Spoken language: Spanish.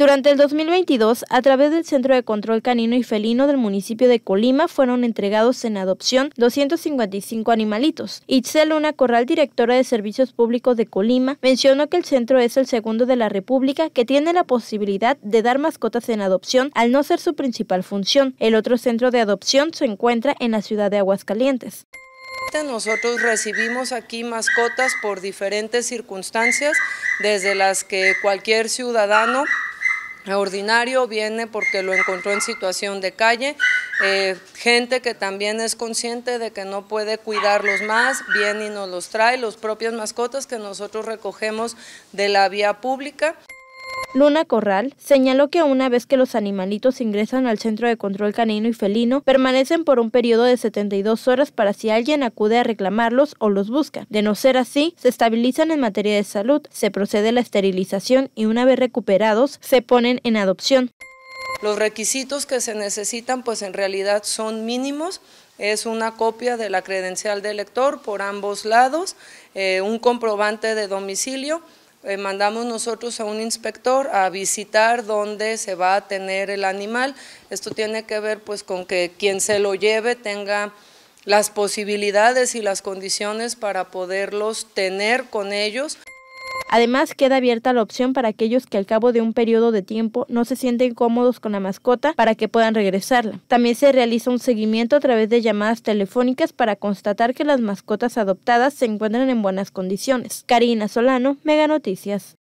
Durante el 2022, a través del Centro de Control Canino y Felino del municipio de Colima, fueron entregados en adopción 255 animalitos. Itzel Luna Corral, directora de Servicios Públicos de Colima, mencionó que el centro es el segundo de la República que tiene la posibilidad de dar mascotas en adopción al no ser su principal función. El otro centro de adopción se encuentra en la ciudad de Aguascalientes. Nosotros recibimos aquí mascotas por diferentes circunstancias, desde las que cualquier ciudadano ordinario viene porque lo encontró en situación de calle, eh, gente que también es consciente de que no puede cuidarlos más, viene y nos los trae, los propias mascotas que nosotros recogemos de la vía pública. Luna Corral señaló que una vez que los animalitos ingresan al centro de control canino y felino, permanecen por un periodo de 72 horas para si alguien acude a reclamarlos o los busca. De no ser así, se estabilizan en materia de salud, se procede a la esterilización y una vez recuperados, se ponen en adopción. Los requisitos que se necesitan pues en realidad son mínimos, es una copia de la credencial de lector por ambos lados, eh, un comprobante de domicilio, eh, mandamos nosotros a un inspector a visitar dónde se va a tener el animal. Esto tiene que ver pues con que quien se lo lleve tenga las posibilidades y las condiciones para poderlos tener con ellos. Además, queda abierta la opción para aquellos que al cabo de un periodo de tiempo no se sienten cómodos con la mascota para que puedan regresarla. También se realiza un seguimiento a través de llamadas telefónicas para constatar que las mascotas adoptadas se encuentran en buenas condiciones. Karina Solano, Mega Noticias.